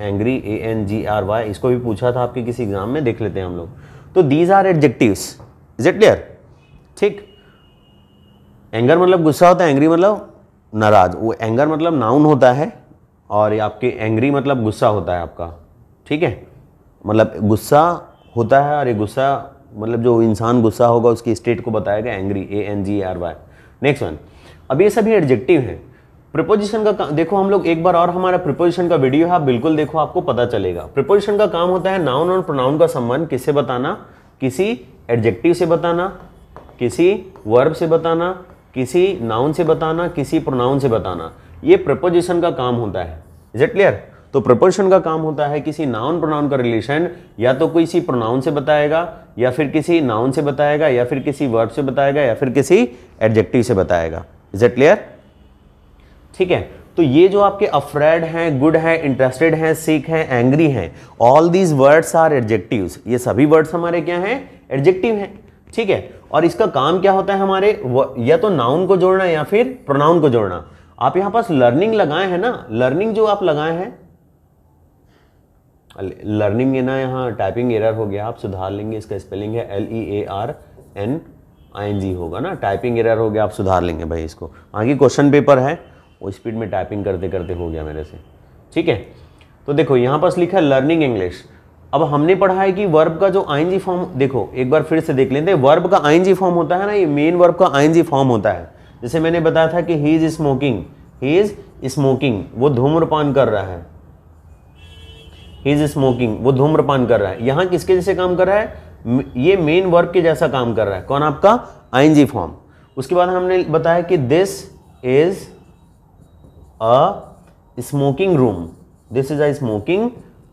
Speaker 1: angry A N G R Y इसको भी पूछा था आपके किसी एग्जाम में देख लेते हैं हम लोग तो these are adjectives is it clear ठीक एंगर मतलब गुस्सा होता है एंग्री मतलब नाराज वो एंगर मतलब नाउन होता है और ये आपके एंग्री मतलब गुस्सा होता है आपका ठीक है मतलब गुस्सा होता है और ये गुस्सा मतलब जो इंसान गुस्सा होगा उसकी स्टेट को बताएगा angry A N G R Y next one अब ये सभी एडजेक्टिव हैं प्रिपोजिशन का देखो हम लोग एक बार और हमारा प्रिपोजिशन का वीडियो है बिल्कुल देखो आपको पता चलेगा प्रिपोजिशन का काम होता है नाउन और प्रोनाउन का संबंध किससे बताना किसी एडजेक्टिव से बताना किसी वर्ब से बताना किसी नाउन से बताना किसी प्रोनाउन से बताना ये प्रपोजिशन का काम होता है इज इट क्लियर तो प्रपोजिशन का काम होता है किसी नाउन प्रोनाउन का रिलेशन या तो किसी प्रोनाउन से बताएगा या फिर किसी नाउन से बताएगा या फिर किसी वर्ब से बताएगा या फिर किसी एडजेक्टिव से बताएगा इज इट क्लियर ठीक है तो ये जो आपके अफ्रेड हैं गुड हैं इंटरेस्टेड हैं सीख हैं एंग्री हैं all these words are adjectives ये सभी वर्ड्स हमारे क्या हैं एडजेक्टिव हैं ठीक है और इसका काम क्या होता है हमारे या तो नाउन को जोड़ना या फिर प्रोनाउन को जोड़ना आप यहां पास लर्निंग लगाए हैं ना लर्निंग जो आप लगाए हैं लर्निंग है ना यहाँ टाइपिंग एरर हो गया आप सुधार लेंगे इसका स्पेलिंग है L E A R N I N G होगा ना टाइपिंग एरर हो गया आप सुधार लेंगे भाई इसको आगे क्वेश्चन पेपर है और स्पीड में टाइपिंग करते करते हो गया मेरे से ठीक है तो देखो यहाँ पर लिखा है लर्निंग इंग्लिश अब हमने पढ़ा है कि वर्ब का जो आईएनजी फॉर्म देखो एक बार फिर से देख लेते हैं वर्ब का आईएनजी फॉर्म होता है ना ये मेन वर्ब का आईएनजी फॉर्म होता है जैसे मैंने बताया था कि he is smoking he is smoking वो धूम्रपान कर रहा है ही इज स्मोकिंग वो धूम्रपान कर रहा है यहां किसके जैसे काम कर रहा है ये मेन वर्ब के जैसा काम कर रहा है कौन आपका आईएनजी फॉर्म उसके बाद हमने बताया कि this is a smoking room this is a smoking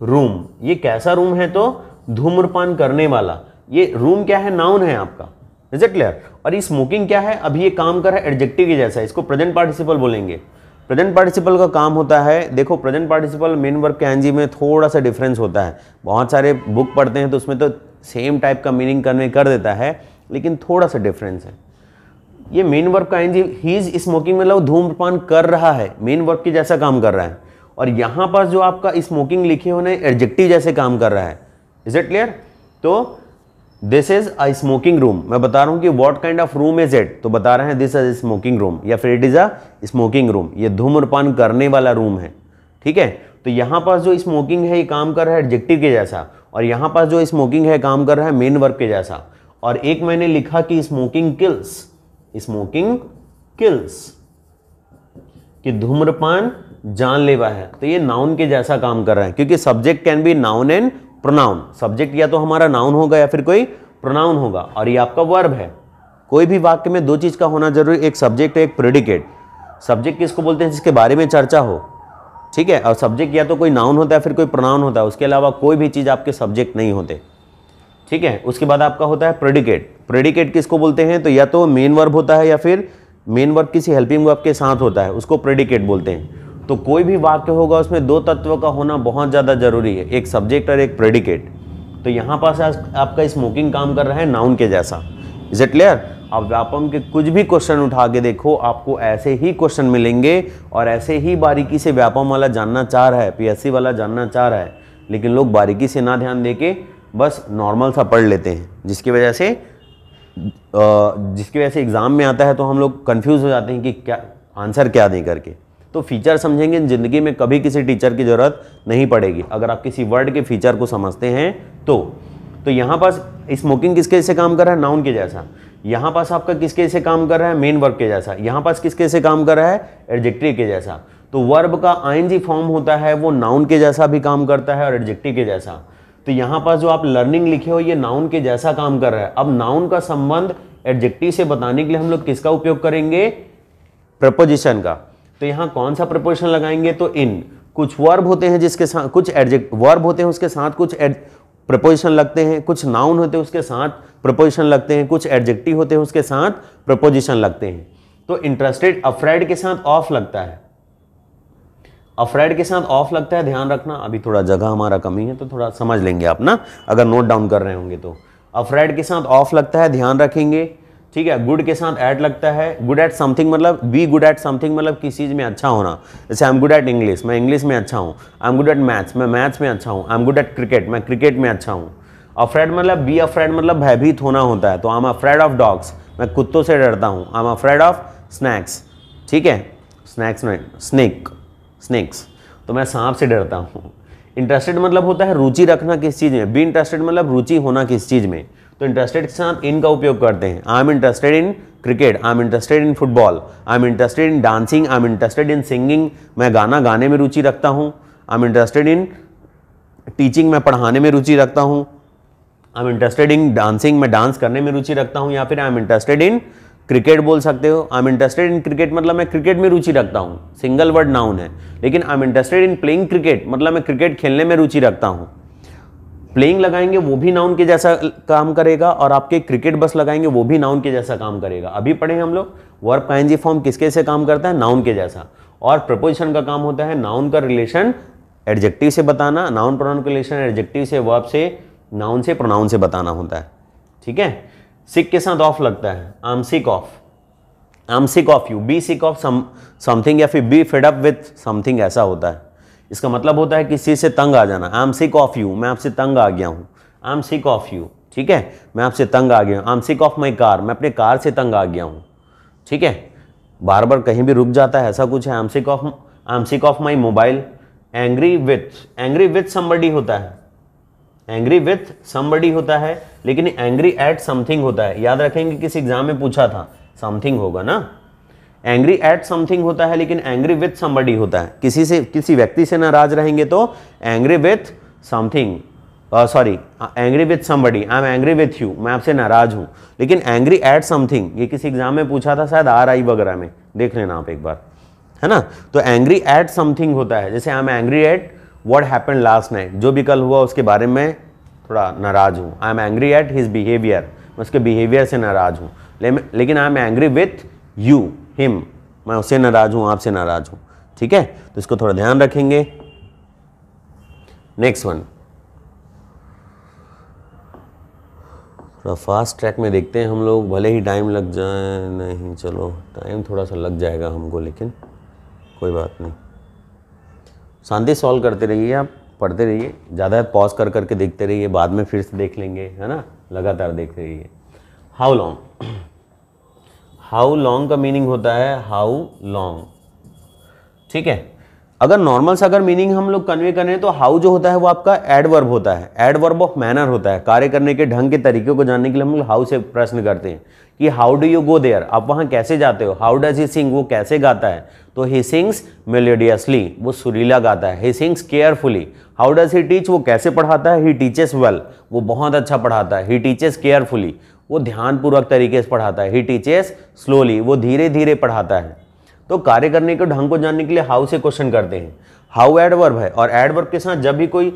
Speaker 1: room ये कैसा रूम है तो धूम्रपान करने वाला ये रूम क्या है नाउन है आपका इज इट क्लियर और ये स्मोकिंग क्या है अभी ये काम कर रहा है एडजेक्टिव के जैसा इसको प्रेजेंट पार्टिसिपल बोलेंगे प्रेजेंट पार्टिसिपल का काम होता है देखो प्रेजेंट पार्टिसिपल मेन वर्क के एनजी में थोड़ा सा डिफरेंस होता है बहुत सारे बुक पढ़ते हैं तो उसमें तो सेम टाइप का मीनिंग कन्वे कर देता है लेकिन थोड़ा सा डिफरेंस है ये मेन वर्ब का एनजी ही इज स्मोकिंग मतलब धूम्रपान कर रहा है मेन वर्ब के जैसा काम कर रहा है और यहां पर जो आपका स्मोकिंग लिखे होने एडजेक्टिव जैसे काम कर रहा है इज इट क्लियर तो this is a smoking room मैं बता रहा हूँ कि what kind of room is it तो बता रहे हैं दिस इज स्मोकिंग रूम या फिर it is a smoking room ये धूम्रपान करने वाला रूम है ठीक है तो यहाँ पर जो स्मोकिंग है ये काम कर रहा है एडजेक्टिव के जैसा और यहाँ पर जो स्मोकिंग है काम कर रहा है मेन वर्ब के जैसा और एक मैंने लिखा कि स्मोकिंग किल्स स्मोकिंग किल्स कि धूम्रपान जानलेवा है तो ये नाउन के जैसा काम कर रहा है क्योंकि subject can be noun and pronoun subject या तो हमारा नाउन होगा या फिर कोई प्रोनाउन होगा और ये आपका वर्ब है कोई भी वाक्य में दो चीज़ का होना जरूरी एक सब्जेक्ट एक प्रेडिकेट सब्जेक्ट किसको बोलते हैं जिसके बारे में चर्चा हो ठीक है और सब्जेक्ट या तो कोई नाउन होता है फिर कोई प्रोनाउन होता है उसके अलावा कोई भी चीज़ आपके सब्जेक्ट नहीं होते ठीक है उसके बाद आपका होता है प्रेडिकेट प्रेडिकेट किसको बोलते हैं तो या तो मेन वर्ब होता है या फिर मेन वर्ब किसी हेल्पिंग वर्ब के साथ होता है उसको प्रेडिकेट बोलते हैं तो कोई भी वाक्य होगा उसमें दो तत्व का होना बहुत ज़्यादा जरूरी है एक सब्जेक्ट और एक प्रेडिकेट तो यहाँ पास आपका स्मोकिंग काम कर रहा है नाउन के जैसा इज इट क्लियर आप व्यापम के कुछ भी क्वेश्चन उठा के देखो आपको ऐसे ही क्वेश्चन मिलेंगे और ऐसे ही बारीकी से व्यापम वाला जानना चाह रहा है पीएससी वाला जानना चाह रहा है लेकिन लोग बारीकी से ना ध्यान देके बस नॉर्मल सा पढ़ लेते हैं जिसकी वजह से जिसकी वजह से एग्ज़ाम में आता है तो हम लोग कन्फ्यूज़ हो जाते हैं कि क्या आंसर क्या दें करके तो फीचर समझेंगे ज़िंदगी में कभी किसी टीचर की ज़रूरत नहीं पड़ेगी अगर आप किसी वर्ड के फीचर को समझते हैं तो तो यहाँ पास स्मोकिंग किसके से काम कर रहा है नाउन के जैसा यहाँ पास आपका किसके से काम कर रहा है मेन वर्ब के जैसा यहाँ पास किसके से काम कर रहा है एडजेक्टिव के जैसा तो वर्ब का आईएनजी फॉर्म होता है वो नाउन के जैसा भी काम करता है और एडजेक्टिव के जैसा तो यहाँ पर जो आप लर्निंग लिखे हो ये नाउन के जैसा काम कर रहा है अब नाउन का संबंध एडजेक्टिव से बताने के लिए हम लोग किसका उपयोग करेंगे प्रपोजिशन का तो यहाँ कौन सा प्रपोजिशन लगाएंगे तो इन कुछ वर्ब होते हैं जिसके साथ कुछ एडजेक्ट वर्ब होते हैं उसके साथ कुछ प्रपोजिशन लगते हैं कुछ नाउन होते हैं उसके साथ प्रपोजिशन लगते हैं कुछ एडजेक्टिव होते हैं उसके साथ प्रपोजिशन लगते हैं तो इंटरेस्टेड अफ्राइड के साथ ऑफ लगता है अब फ्रेड के साथ ऑफ लगता है ध्यान रखना अभी थोड़ा जगह हमारा कमी है तो थोड़ा समझ लेंगे आप ना अगर नोट डाउन कर रहे होंगे तो अब फ्रेड के साथ ऑफ लगता है ध्यान रखेंगे ठीक है गुड के साथ ऐड लगता है गुड एट समथिंग मतलब बी गुड एट समथिंग मतलब किसी चीज़ में अच्छा होना जैसे I am good at English मैं इंग्लिश में अच्छा हूँ I am good at maths मैं मैथ्स में अच्छा हूँ I am good at cricket मैं क्रिकेट में अच्छा हूँ अफ्रेड मतलब बी अफ्रेड मतलब भयभीत होना होता है तो I am afraid of dogs मैं कुत्तों से डरता हूँ I am afraid of snacks ठीक है स्नैक्स में स्नेक स्नैक्स तो मैं सांप से डरता हूँ इंटरेस्टेड मतलब होता है रुचि रखना किस चीज़ में बी इंटरेस्टेड मतलब रुचि होना किस चीज़ में तो इंटरेस्टेड के साथ इन का उपयोग करते हैं I am interested in cricket I am interested in football I am interested in dancing I am interested in singing मैं गाना गाने में रुचि रखता हूँ I am interested in teaching मैं पढ़ाने में रुचि रखता हूँ I am interested in dancing मैं डांस करने में रुचि रखता हूँ या फिर I am interested in cricket बोल सकते हो I am interested in cricket मतलब मैं क्रिकेट में रुचि रखता हूँ सिंगल वर्ड नाउन है लेकिन I am interested in playing cricket मतलब मैं क्रिकेट खेलने में रुचि रखता हूँ प्लेइंग लगाएंगे वो भी नाउन के जैसा काम करेगा और आपके क्रिकेट बस लगाएंगे वो भी नाउन के जैसा काम करेगा अभी पढ़े हम लोग वर्ब का एनजी फॉर्म किसके से काम करता है नाउन के जैसा और प्रपोजिशन का काम होता है नाउन का रिलेशन एडजेक्टिव से बताना नाउन प्रोनाउन का रिलेशन एडजेक्टिव से वर्ब से नाउन से प्रोनाउन से बताना होता है ठीक है सिक के साथ ऑफ लगता है आम sick of I'm sick of you be sick of something या फिर be fed up with something ऐसा होता है इसका मतलब होता है किसी से तंग आ जाना आम सिक ऑफ यू मैं आपसे तंग आ गया हूँ आम सिक ऑफ यू ठीक है मैं आपसे तंग आ गया हूँ आम सिक ऑफ माई कार मैं अपने कार से तंग आ गया हूँ ठीक है बार बार कहीं भी रुक जाता है ऐसा कुछ है आम sick of I'm sick of my mobile angry with angry with somebody होता है एंग्री विथ समबडी होता है लेकिन एंग्री एट समथिंग होता है याद रखेंगे किस एग्जाम में पूछा था समथिंग होगा ना एंग्री एट समथिंग होता है लेकिन एंग्री विथ समबडी होता है किसी से किसी व्यक्ति से नाराज रहेंगे तो angry with something sorry angry with somebody I am angry with you मैं आपसे नाराज हूँ लेकिन एंग्री एट समथिंग ये किसी एग्जाम में पूछा था शायद आर आई वगैरह में देख लेना आप एक बार है ना तो एंग्री एट समथिंग होता है जैसे I am angry at what happen last night जो भी कल हुआ उसके बारे में थोड़ा नाराज़ हूँ I am angry at his behaviour मैं उसके बिहेवियर से नाराज़ हूँ ले, लेकिन I am angry with you him मैं उससे नाराज़ हूँ आपसे नाराज़ हूँ ठीक है तो इसको थोड़ा ध्यान रखेंगे नेक्स्ट वन थोड़ा फास्ट ट्रैक में देखते हैं हम लोग भले ही टाइम लग जाए नहीं चलो टाइम थोड़ा सा लग जाएगा हमको लेकिन कोई बात नहीं शांति सॉल्व करते रहिए आप पढ़ते रहिए ज़्यादा पॉज कर करके देखते रहिए बाद में फिर से देख लेंगे है ना लगातार देखते रहिए हाउ लॉन्ग हाउ लॉन्ग का मीनिंग होता है हाउ लॉन्ग ठीक है अगर नॉर्मल से अगर मीनिंग हम लोग कन्वे करें तो हाउ जो होता है वो आपका एडवर्ब होता है एडवर्ब ऑफ मैनर होता है कार्य करने के ढंग के तरीके को जानने के लिए हम लोग हाउ से प्रश्न करते हैं कि how do you go there आप वहाँ कैसे जाते हो हाउ डज ही सिंग वो कैसे गाता है तो ही सिंग्स मेलोडियसली वो सुरीला गाता है he sings carefully how does he teach वो कैसे पढ़ाता है ही टीचेस वेल वो बहुत अच्छा पढ़ाता है ही टीचेस केयरफुली वो ध्यानपूर्वक तरीके से पढ़ाता है ही टीचेस स्लोली वो धीरे धीरे पढ़ाता है तो कार्य करने के ढंग को जानने के लिए हाउ से क्वेश्चन करते हैं हाउ एडवर्ब है और एडवर्ब के साथ जब भी कोई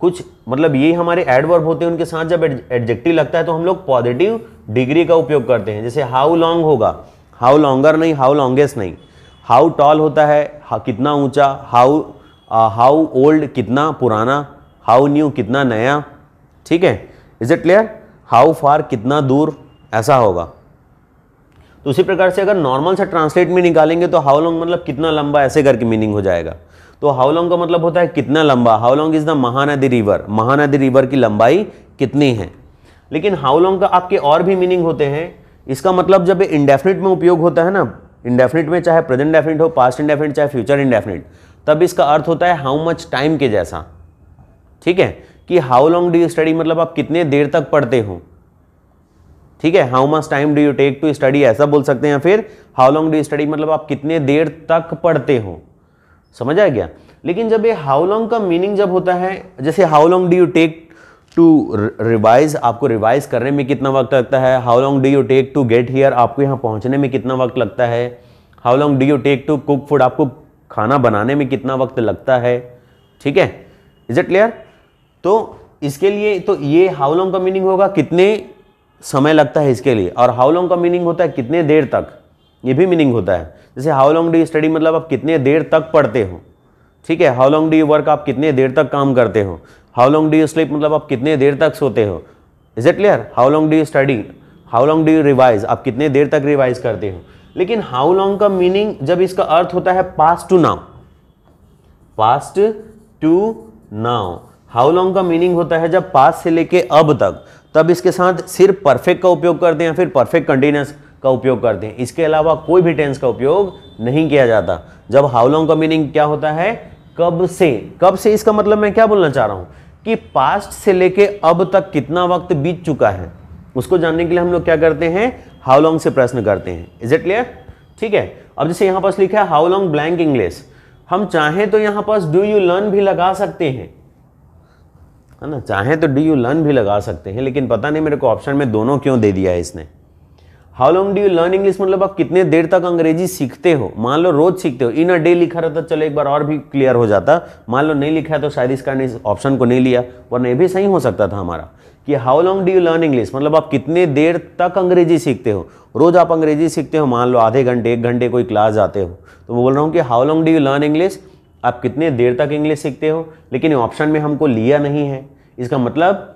Speaker 1: कुछ मतलब ये हमारे एडवर्ब होते हैं उनके साथ जब एडजेक्टिव लगता है तो हम लोग पॉजिटिव डिग्री का उपयोग करते हैं जैसे हाउ लॉन्ग होगा हाउ लॉन्गर नहीं हाउ लॉन्गेस्ट नहीं हाउ टॉल होता है कितना ऊंचा हाउ हाउ ओल्ड कितना पुराना हाउ न्यू कितना नया ठीक है is it clear how far कितना दूर ऐसा होगा तो उसी प्रकार से अगर नॉर्मल से ट्रांसलेट में निकालेंगे तो हाउ लॉन्ग मतलब कितना लंबा ऐसे करके मीनिंग हो जाएगा तो हाउ लॉन्ग का मतलब होता है कितना लंबा how long is the Mahanadi river Mahanadi river की लंबाई कितनी है लेकिन हाउ लॉन्ग का आपके और भी मीनिंग होते हैं इसका मतलब जब इंडेफिनिट में उपयोग होता है ना इंडेफिनिट में चाहे प्रेजेंट डेफिनिट हो पास्ट इंडेफिनिट चाहे फ्यूचर इंडेफिनिट तब इसका अर्थ होता है हाउ मच टाइम के जैसा ठीक है कि how long do you study मतलब आप कितने देर तक पढ़ते हो ठीक है how much time do you take to study ऐसा बोल सकते हैं फिर हाउ लॉन्ग डू स्टडी मतलब आप कितने देर तक पढ़ते हो समझ आ गया लेकिन जब ये हाउ लॉन्ग का मीनिंग जब होता है जैसे how long do you take to revise आपको रिवाइज करने में कितना वक्त लगता है how long do you take to get here आपको यहाँ पहुँचने में कितना वक्त लगता है how long do you take to cook food आपको खाना बनाने में कितना वक्त लगता है ठीक है इज इट क्लियर तो इसके लिए तो ये हाउ लॉन्ग का मीनिंग होगा कितने समय लगता है इसके लिए और हाउ लॉन्ग का मीनिंग होता है कितने देर तक ये भी मीनिंग होता है जैसे how long do you study मतलब आप कितने देर तक पढ़ते हो ठीक है how long do you work आप कितने देर तक काम करते हो how long do you sleep मतलब आप कितने देर तक सोते हो is it clear how long do you study how long do you revise आप कितने देर तक रिवाइज करते हो लेकिन हाउ लॉन्ग का मीनिंग जब इसका अर्थ होता है past to now past to now how long का मीनिंग होता है जब पास से लेके अब तक तब इसके साथ सिर्फ परफेक्ट का उपयोग करते हैं फिर परफेक्ट कंटिन्यूस का उपयोग करते हैं इसके अलावा कोई भी टेंस का उपयोग नहीं किया जाता जब हाउ का मीनिंग क्या होता है कब से कब से इसका मतलब मैं क्या बोलना चाह रहा हूँ कि पास्ट से लेके अब तक कितना वक्त बीत चुका है उसको जानने के लिए हम लोग क्या करते हैं हाउ लॉन्ग से प्रश्न करते हैं इज इट क्लियर ठीक है अब जैसे यहाँ पास लिखा है हाउ लॉन्ग ब्लैंक इंग्लिश हम चाहें तो यहाँ पास डू यू लर्न भी लगा सकते हैं है ना चाहें तो डी यू लर्न भी लगा सकते हैं लेकिन पता नहीं मेरे को ऑप्शन में दोनों क्यों दे दिया है इसने how long do you learn English मतलब आप कितने देर तक अंग्रेजी सीखते हो मान लो रोज सीखते हो इन अ डे लिखा रहता चलो एक बार और भी क्लियर हो जाता मान लो नहीं लिखा है तो शायद इसका इस ऑप्शन को नहीं लिया वरना ये भी सही हो सकता था हमारा कि how long do you learn English मतलब आप कितने देर तक अंग्रेजी सीखते हो रोज आप अंग्रेजी सीखते हो मान लो आधे घंटे एक घंटे कोई क्लास जाते हो तो मैं बोल रहा हूँ कि how long do you learn English आप कितने देर तक इंग्लिश सीखते हो लेकिन ऑप्शन में हमको लिया नहीं है इसका मतलब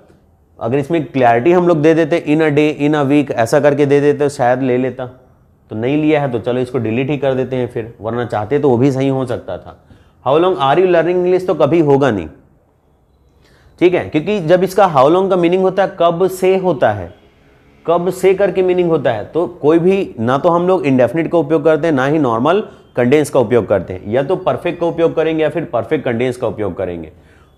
Speaker 1: अगर इसमें क्लैरिटी हम लोग दे देते इन a day in a week ऐसा करके दे देते शायद ले लेता तो नहीं लिया है तो चलो इसको डिलीट ही कर देते हैं फिर वरना चाहते तो वो भी सही हो सकता था how long are you learning English तो कभी होगा नहीं ठीक है क्योंकि जब इसका हाउ लॉन्ग का मीनिंग होता है कब से होता है कब से करके मीनिंग होता है तो कोई भी ना तो हम लोग इंडेफिनिट का उपयोग करते हैं ना ही नॉर्मल कंडेंस का उपयोग करते हैं या तो परफेक्ट का उपयोग करेंगे या फिर परफेक्ट कंडेंस का उपयोग करेंगे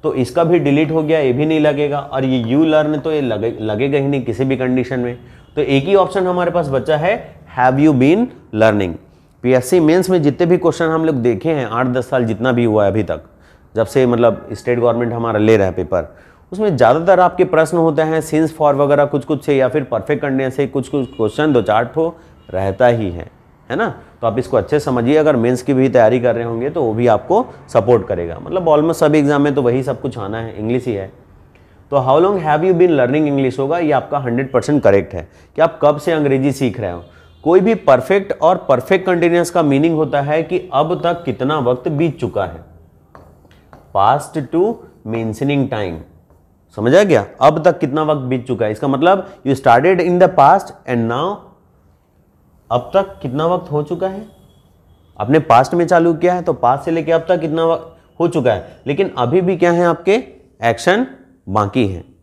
Speaker 1: तो इसका भी डिलीट हो गया ये भी नहीं लगेगा और ये यू लर्न तो ये लगे लगेगा ही नहीं किसी भी कंडीशन में तो एक ही ऑप्शन हमारे पास बचा है have you been learning PSC mains में जितने भी क्वेश्चन हम लोग देखे हैं आठ दस साल जितना भी हुआ है अभी तक जब से मतलब स्टेट गवर्नमेंट हमारा ले रहा है पेपर उसमें ज़्यादातर आपके प्रश्न होते हैं सिंस फॉर वगैरह कुछ कुछ से या फिर परफेक्ट कंडेंस से कुछ कुछ क्वेश्चन दो चार्ट हो रहता ही है है ना तो आप इसको अच्छे समझिए अगर मेंस की भी तैयारी कर रहे होंगे तो वो भी आपको सपोर्ट करेगा मतलब ऑलमोस्ट सभी एग्जाम में तो वही सब कुछ आना है इंग्लिश ही है तो how long have you been learning English होगा ये आपका 100 परसेंट करेक्ट है कि आप कब से अंग्रेजी सीख रहे हो कोई भी परफेक्ट और परफेक्ट कंटिन्यूस का मीनिंग होता है कि अब तक कितना वक्त बीत चुका है पास्ट टू मेंशनिंग टाइम समझा गया अब तक कितना वक्त बीत चुका है इसका मतलब you started in the past and now अब तक कितना वक्त हो चुका है आपने पास्ट में चालू किया है तो पास्ट से लेके अब तक कितना वक्त हो चुका है लेकिन अभी भी क्या है आपके एक्शन बाकी हैं